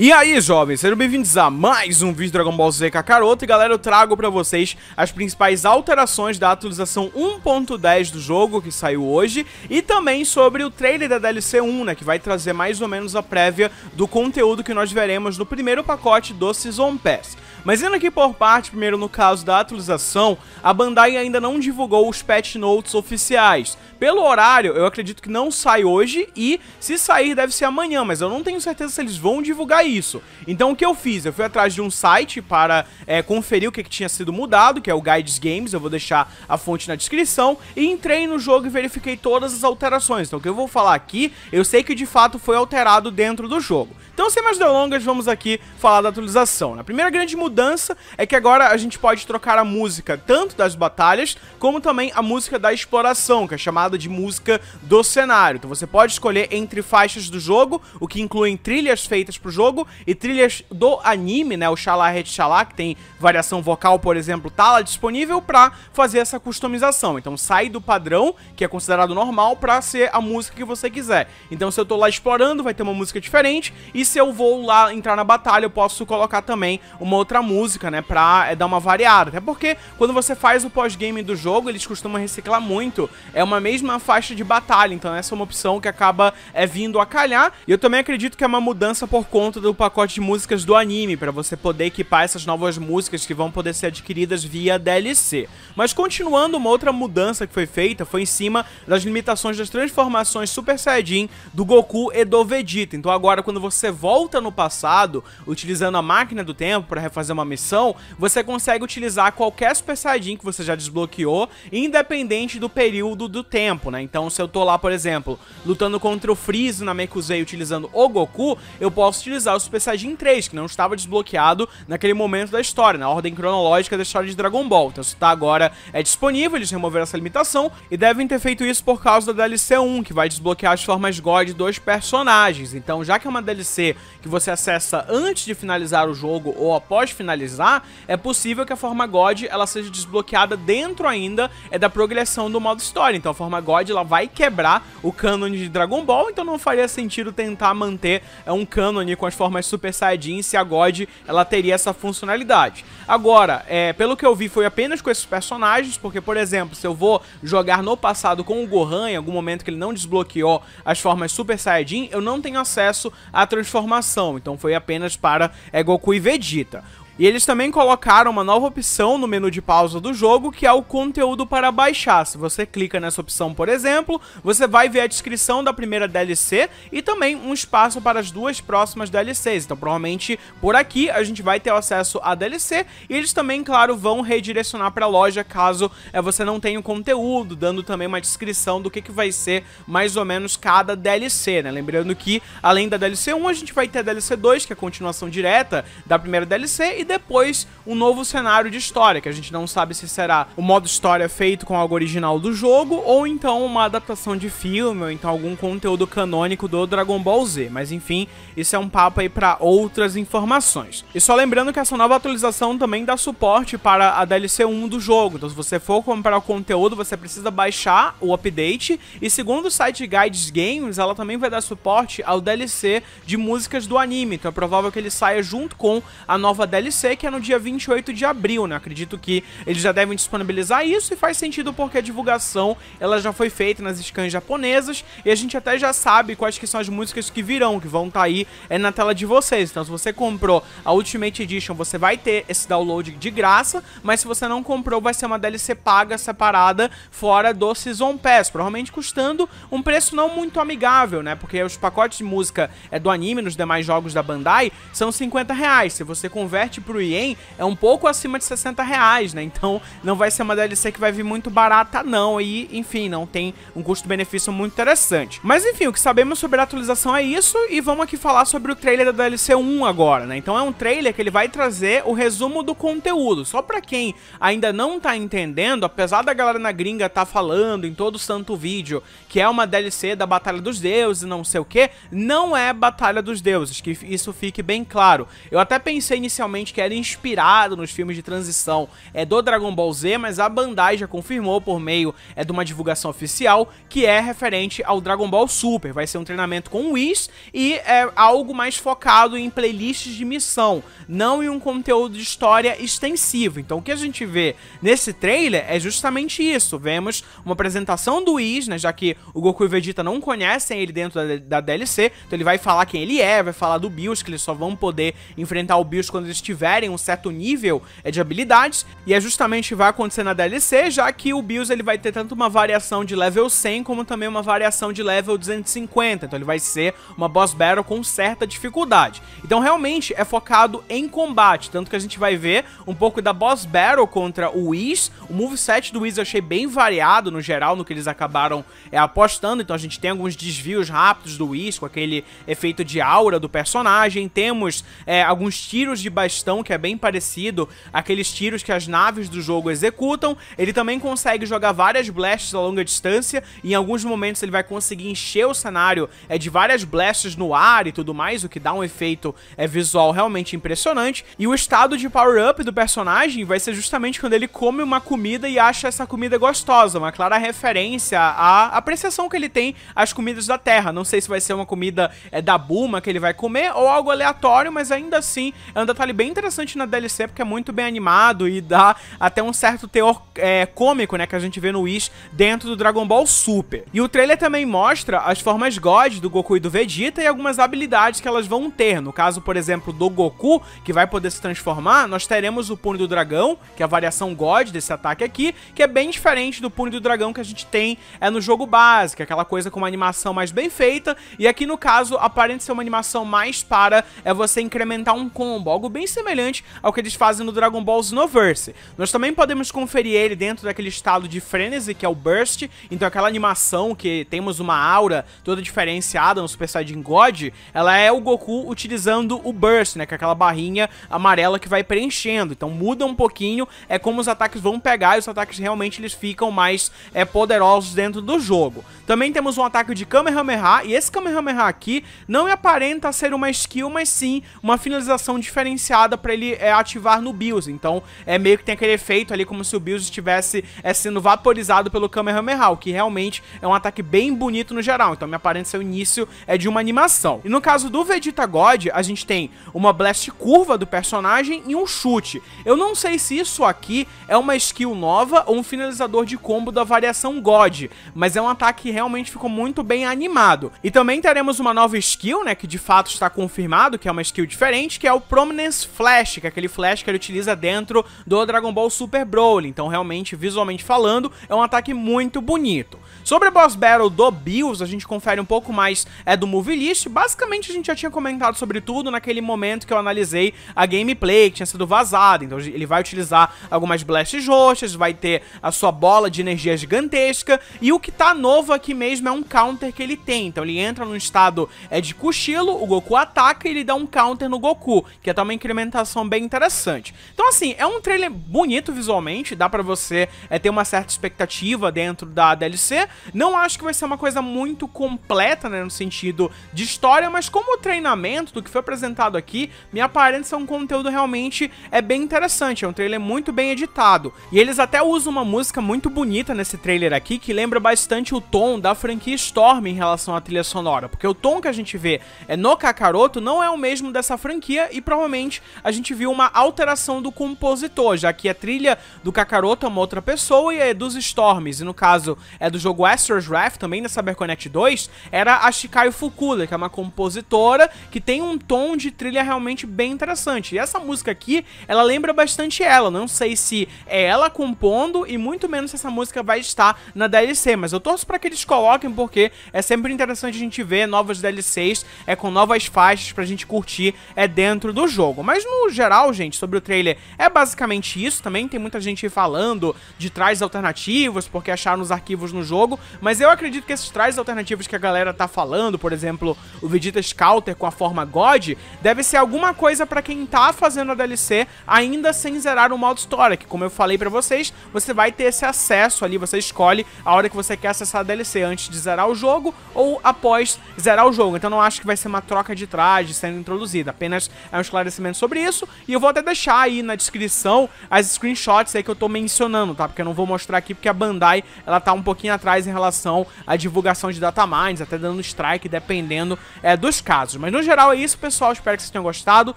E aí, jovens, sejam bem-vindos a mais um vídeo de Dragon Ball Z Kakaroto E galera, eu trago pra vocês as principais alterações da atualização 1.10 do jogo que saiu hoje E também sobre o trailer da DLC 1, né, que vai trazer mais ou menos a prévia do conteúdo que nós veremos no primeiro pacote do Season Pass mas indo aqui por parte, primeiro no caso da atualização, a Bandai ainda não divulgou os patch notes oficiais. Pelo horário, eu acredito que não sai hoje e se sair deve ser amanhã, mas eu não tenho certeza se eles vão divulgar isso. Então o que eu fiz? Eu fui atrás de um site para é, conferir o que, que tinha sido mudado, que é o Guides Games, eu vou deixar a fonte na descrição, e entrei no jogo e verifiquei todas as alterações. Então o que eu vou falar aqui, eu sei que de fato foi alterado dentro do jogo. Então sem mais delongas, vamos aqui falar da atualização. Na né? primeira grande mudança mudança é que agora a gente pode trocar a música tanto das batalhas, como também a música da exploração, que é chamada de música do cenário. Então você pode escolher entre faixas do jogo, o que incluem trilhas feitas pro jogo e trilhas do anime, né, o Xalá Red Xalá, que tem variação vocal, por exemplo, tá lá disponível para fazer essa customização. Então sai do padrão, que é considerado normal, para ser a música que você quiser. Então se eu tô lá explorando, vai ter uma música diferente, e se eu vou lá entrar na batalha, eu posso colocar também uma outra música, né? Pra é, dar uma variada. Até porque quando você faz o pós-game do jogo, eles costumam reciclar muito. É uma mesma faixa de batalha, então essa é uma opção que acaba é, vindo a calhar. E eu também acredito que é uma mudança por conta do pacote de músicas do anime, para você poder equipar essas novas músicas que vão poder ser adquiridas via DLC. Mas continuando, uma outra mudança que foi feita foi em cima das limitações das transformações Super Saiyajin do Goku e do Vegeta. Então agora quando você volta no passado, utilizando a máquina do tempo para refazer fazer uma missão, você consegue utilizar qualquer Super Saiyajin que você já desbloqueou, independente do período do tempo, né? Então, se eu tô lá, por exemplo, lutando contra o Freeze na Mekuzei utilizando o Goku, eu posso utilizar o Super Saiyajin 3, que não estava desbloqueado naquele momento da história, na ordem cronológica da história de Dragon Ball. Então, se tá agora é disponível, eles removeram essa limitação e devem ter feito isso por causa da DLC 1, que vai desbloquear as formas God dos personagens. Então, já que é uma DLC que você acessa antes de finalizar o jogo ou após finalizar, é possível que a forma God ela seja desbloqueada dentro ainda é da progressão do modo história. Então a forma God ela vai quebrar o cânone de Dragon Ball, então não faria sentido tentar manter é, um cânone com as formas Super Saiyajin se a God ela teria essa funcionalidade. Agora, é, pelo que eu vi foi apenas com esses personagens, porque por exemplo, se eu vou jogar no passado com o Gohan em algum momento que ele não desbloqueou as formas Super Saiyajin, eu não tenho acesso à transformação. Então foi apenas para é, Goku e Vegeta. E eles também colocaram uma nova opção no menu de pausa do jogo, que é o conteúdo para baixar. Se você clica nessa opção, por exemplo, você vai ver a descrição da primeira DLC e também um espaço para as duas próximas DLCs. Então, provavelmente, por aqui a gente vai ter acesso à DLC e eles também, claro, vão redirecionar para a loja caso é, você não tenha o conteúdo, dando também uma descrição do que, que vai ser mais ou menos cada DLC, né? Lembrando que, além da DLC 1, a gente vai ter a DLC 2, que é a continuação direta da primeira DLC, e depois um novo cenário de história, que a gente não sabe se será o modo história feito com algo original do jogo, ou então uma adaptação de filme, ou então algum conteúdo canônico do Dragon Ball Z. Mas enfim, isso é um papo aí para outras informações. E só lembrando que essa nova atualização também dá suporte para a DLC 1 do jogo, então se você for comprar o conteúdo, você precisa baixar o update, e segundo o site Guides Games, ela também vai dar suporte ao DLC de músicas do anime, então é provável que ele saia junto com a nova DLC que é no dia 28 de abril, né? Acredito que eles já devem disponibilizar isso e faz sentido porque a divulgação ela já foi feita nas scans japonesas e a gente até já sabe quais que são as músicas que virão, que vão estar tá aí é, na tela de vocês. Então, se você comprou a Ultimate Edition, você vai ter esse download de graça, mas se você não comprou, vai ser uma DLC paga separada fora do Season Pass, provavelmente custando um preço não muito amigável, né? Porque os pacotes de música é, do anime nos demais jogos da Bandai são 50 reais. Se você converte converte pro Yen é um pouco acima de 60 reais, né? Então não vai ser uma DLC que vai vir muito barata não e, enfim, não tem um custo-benefício muito interessante. Mas enfim, o que sabemos sobre a atualização é isso e vamos aqui falar sobre o trailer da DLC 1 agora, né? Então é um trailer que ele vai trazer o resumo do conteúdo. Só para quem ainda não tá entendendo, apesar da galera na gringa tá falando em todo santo vídeo que é uma DLC da Batalha dos Deuses e não sei o que, não é Batalha dos Deuses, que isso fique bem claro. Eu até pensei inicialmente que era inspirado nos filmes de transição é, do Dragon Ball Z, mas a Bandai já confirmou por meio é, de uma divulgação oficial que é referente ao Dragon Ball Super. Vai ser um treinamento com Whis e é algo mais focado em playlists de missão, não em um conteúdo de história extensivo. Então o que a gente vê nesse trailer é justamente isso. Vemos uma apresentação do Whis, né, já que o Goku e o Vegeta não conhecem ele dentro da, da DLC, então ele vai falar quem ele é, vai falar do Bills, que eles só vão poder enfrentar o Bills quando eles estiverem tiverem um certo nível é, de habilidades, e é justamente vai acontecer na DLC, já que o Bills ele vai ter tanto uma variação de level 100, como também uma variação de level 250, então ele vai ser uma boss battle com certa dificuldade. Então realmente é focado em combate, tanto que a gente vai ver um pouco da boss battle contra o Whis, o moveset do Whis eu achei bem variado no geral, no que eles acabaram é, apostando, então a gente tem alguns desvios rápidos do Whis, com aquele efeito de aura do personagem, temos é, alguns tiros de bastante que é bem parecido, aqueles tiros que as naves do jogo executam, ele também consegue jogar várias blasts a longa distância, em alguns momentos ele vai conseguir encher o cenário é, de várias blasts no ar e tudo mais, o que dá um efeito é, visual realmente impressionante, e o estado de power-up do personagem vai ser justamente quando ele come uma comida e acha essa comida gostosa, uma clara referência à apreciação que ele tem às comidas da Terra, não sei se vai ser uma comida é, da Buma que ele vai comer, ou algo aleatório, mas ainda assim é um detalhe bem interessante na DLC porque é muito bem animado e dá até um certo teor é, cômico, né, que a gente vê no Wish dentro do Dragon Ball Super. E o trailer também mostra as formas God do Goku e do Vegeta e algumas habilidades que elas vão ter. No caso, por exemplo, do Goku, que vai poder se transformar, nós teremos o Punho do Dragão, que é a variação God desse ataque aqui, que é bem diferente do Punho do Dragão que a gente tem é no jogo básico, aquela coisa com uma animação mais bem feita, e aqui no caso aparenta ser uma animação mais para é você incrementar um combo, algo bem semelhante semelhante ao que eles fazem no Dragon Ball Xenoverse. Nós também podemos conferir ele dentro daquele estado de frenesi, que é o Burst, então aquela animação que temos uma aura toda diferenciada no Super Saiyajin God, ela é o Goku utilizando o Burst, né, que é aquela barrinha amarela que vai preenchendo, então muda um pouquinho, é como os ataques vão pegar e os ataques realmente eles ficam mais é, poderosos dentro do jogo. Também temos um ataque de Kamehameha, e esse Kamehameha aqui não aparenta ser uma skill, mas sim uma finalização diferenciada para ele é, ativar no BIOS. Então, é meio que tem aquele efeito ali como se o BIOS estivesse é, sendo vaporizado pelo Kamehameha, que realmente é um ataque bem bonito no geral. Então, me aparência é o início é de uma animação. E no caso do Vegeta God, a gente tem uma blast curva do personagem e um chute. Eu não sei se isso aqui é uma skill nova ou um finalizador de combo da variação God, mas é um ataque que realmente ficou muito bem animado. E também teremos uma nova skill, né, que de fato está confirmado, que é uma skill diferente, que é o Prominence Flash Flash, que é aquele Flash que ele utiliza dentro do Dragon Ball Super Broly. Então, realmente, visualmente falando, é um ataque muito bonito. Sobre a Boss Battle do Bills, a gente confere um pouco mais é, do Move List. Basicamente, a gente já tinha comentado sobre tudo naquele momento que eu analisei a gameplay, que tinha sido vazada. Então, ele vai utilizar algumas Blasts roxas, vai ter a sua bola de energia gigantesca. E o que tá novo aqui mesmo é um counter que ele tem. Então, ele entra num estado é, de cochilo, o Goku ataca e ele dá um counter no Goku, que é também incrementado apresentação bem interessante. Então, assim, é um trailer bonito visualmente, dá pra você é, ter uma certa expectativa dentro da DLC. Não acho que vai ser uma coisa muito completa, né, no sentido de história, mas como treinamento do que foi apresentado aqui, me aparenta ser um conteúdo realmente é bem interessante, é um trailer muito bem editado. E eles até usam uma música muito bonita nesse trailer aqui, que lembra bastante o tom da franquia Storm em relação à trilha sonora, porque o tom que a gente vê é no Kakaroto não é o mesmo dessa franquia e provavelmente a gente viu uma alteração do compositor, já que a trilha do Kakaroto é uma outra pessoa e é dos Storms, e no caso é do jogo Astro's Wrath, também da CyberConnect 2, era a Shikai Fukuda, que é uma compositora que tem um tom de trilha realmente bem interessante. E essa música aqui, ela lembra bastante ela, não sei se é ela compondo e muito menos se essa música vai estar na DLC, mas eu torço para que eles coloquem porque é sempre interessante a gente ver novas DLCs, é com novas faixas pra gente curtir é dentro do jogo. Mas no geral, gente, sobre o trailer, é basicamente isso também. Tem muita gente falando de trajes alternativos, porque acharam os arquivos no jogo. Mas eu acredito que esses trajes alternativos que a galera tá falando, por exemplo, o Vegeta Scouter com a forma God, deve ser alguma coisa para quem tá fazendo a DLC ainda sem zerar o modo história, que como eu falei para vocês, você vai ter esse acesso ali, você escolhe a hora que você quer acessar a DLC antes de zerar o jogo ou após zerar o jogo. Então não acho que vai ser uma troca de trajes sendo introduzida, apenas é um esclarecimento sobre sobre isso e eu vou até deixar aí na descrição as screenshots aí que eu tô mencionando, tá? Porque eu não vou mostrar aqui porque a Bandai, ela tá um pouquinho atrás em relação à divulgação de datamines, até dando strike, dependendo é, dos casos. Mas no geral é isso, pessoal, espero que vocês tenham gostado.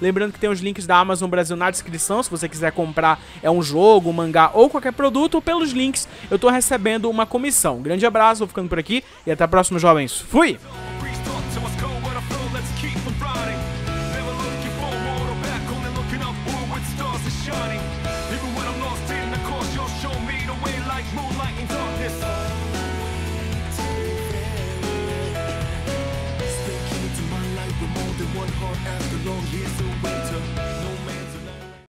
Lembrando que tem os links da Amazon Brasil na descrição, se você quiser comprar é um jogo, um mangá ou qualquer produto, pelos links eu tô recebendo uma comissão. grande abraço, vou ficando por aqui e até a próxima, jovens. Fui!